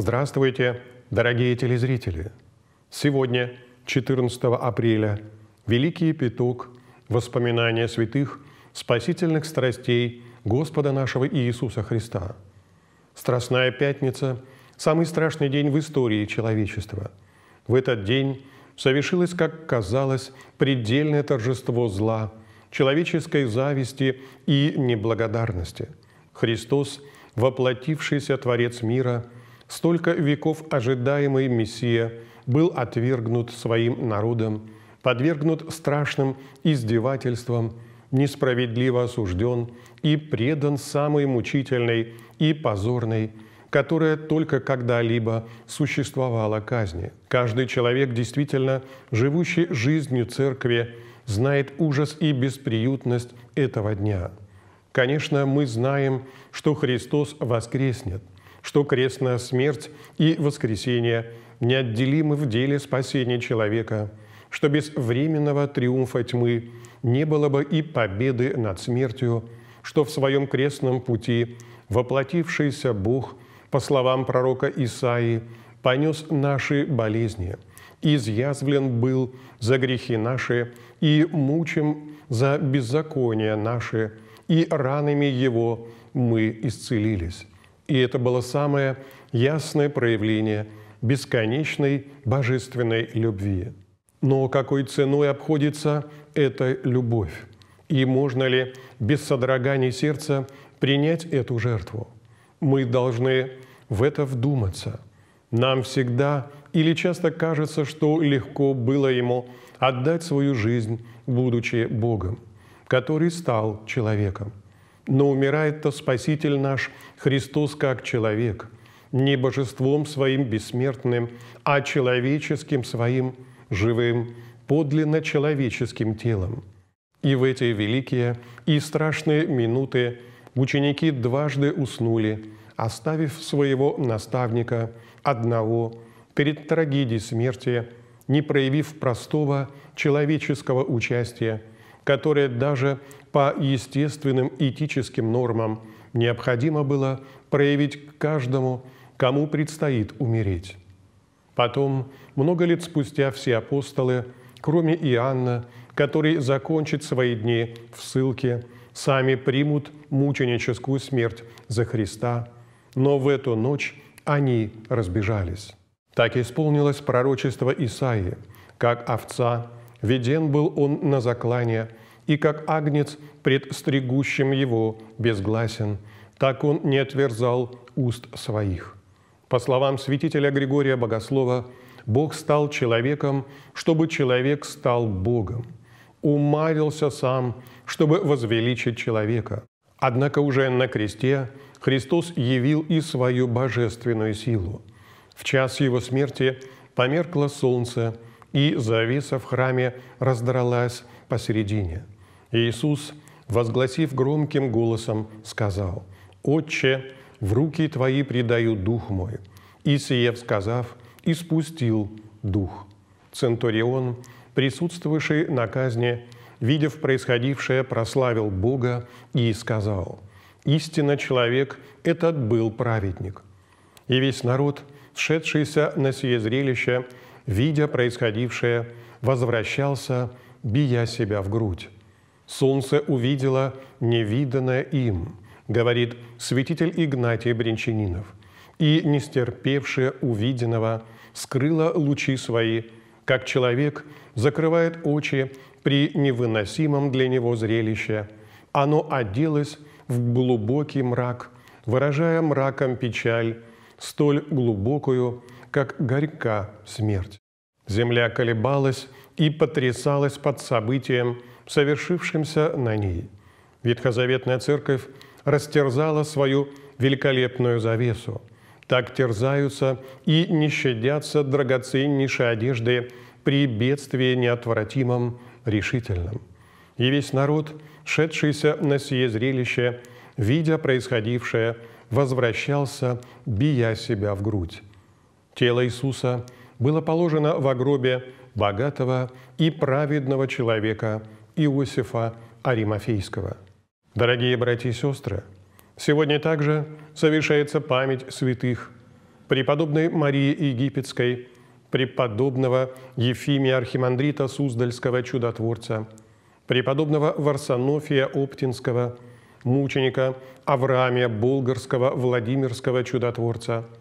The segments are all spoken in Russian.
Здравствуйте, дорогие телезрители! Сегодня, 14 апреля, Великий Петух, воспоминания святых, спасительных страстей Господа нашего Иисуса Христа. Страстная Пятница – самый страшный день в истории человечества. В этот день совершилось, как казалось, предельное торжество зла, человеческой зависти и неблагодарности. Христос, воплотившийся Творец мира – столько веков ожидаемый Мессия был отвергнут своим народом, подвергнут страшным издевательствам, несправедливо осужден и предан самой мучительной и позорной, которая только когда-либо существовала казни. Каждый человек, действительно живущий жизнью церкви, знает ужас и бесприютность этого дня. Конечно, мы знаем, что Христос воскреснет – что крестная смерть и воскресение неотделимы в деле спасения человека, что без временного триумфа тьмы не было бы и победы над смертью, что в своем крестном пути воплотившийся Бог, по словам пророка Исаии, понес наши болезни, изъязвлен был за грехи наши и мучим за беззакония наши, и ранами его мы исцелились. И это было самое ясное проявление бесконечной божественной любви. Но какой ценой обходится эта любовь? И можно ли без содрогания сердца принять эту жертву? Мы должны в это вдуматься. Нам всегда или часто кажется, что легко было ему отдать свою жизнь, будучи Богом, который стал человеком но умирает-то Спаситель наш Христос как человек, не божеством своим бессмертным, а человеческим своим живым, подлинно человеческим телом. И в эти великие и страшные минуты ученики дважды уснули, оставив своего наставника одного перед трагедией смерти, не проявив простого человеческого участия – которое даже по естественным этическим нормам необходимо было проявить каждому, кому предстоит умереть. Потом, много лет спустя, все апостолы, кроме Иоанна, который закончит свои дни в ссылке, сами примут мученическую смерть за Христа, но в эту ночь они разбежались. Так исполнилось пророчество Исаии, как овца – Веден был он на заклание, и как агнец пред стригущим его безгласен, так он не отверзал уст своих. По словам святителя Григория Богослова, Бог стал человеком, чтобы человек стал Богом. Умарился сам, чтобы возвеличить человека. Однако уже на кресте Христос явил и свою божественную силу. В час его смерти померкло солнце – и завеса в храме раздралась посередине. Иисус, возгласив громким голосом, сказал, «Отче, в руки Твои предаю дух мой». И сие сказав, испустил дух. Центурион, присутствовавший на казни, видев происходившее, прославил Бога и сказал, «Истинно человек этот был праведник». И весь народ, шедшийся на сие зрелище, видя происходившее, возвращался, бия себя в грудь. Солнце увидело невиданное им, говорит святитель Игнатий Бринчанинов, и, нестерпевшее увиденного, скрыло лучи свои, как человек закрывает очи при невыносимом для него зрелище. Оно оделось в глубокий мрак, выражая мраком печаль, столь глубокую, как горька смерть. Земля колебалась и потрясалась под событием, совершившимся на ней. Ветхозаветная церковь растерзала свою великолепную завесу. Так терзаются и не щадятся драгоценнейшие одежды при бедствии неотвратимом, решительном. И весь народ, шедшийся на сие зрелище, видя происходившее, возвращался, бия себя в грудь. Тело Иисуса было положено в гробе богатого и праведного человека Иосифа Аримафейского. Дорогие братья и сестры, сегодня также совершается память святых преподобной Марии Египетской, преподобного Ефимия Архимандрита Суздальского чудотворца, преподобного Варсонофия Оптинского, мученика Авраамия Болгарского Владимирского чудотворца –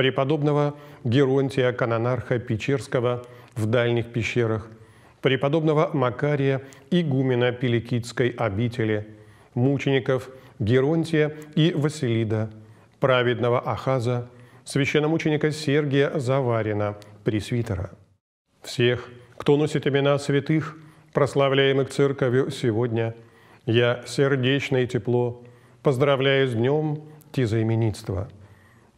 преподобного Геронтия Канонарха Печерского в дальних пещерах, преподобного Макария Игумена Пеликитской обители, мучеников Геронтия и Василида, праведного Ахаза, священномученика Сергия Заварина, пресвитера. Всех, кто носит имена святых, прославляемых церковью сегодня, я сердечно и тепло поздравляю с днем тизоименитства.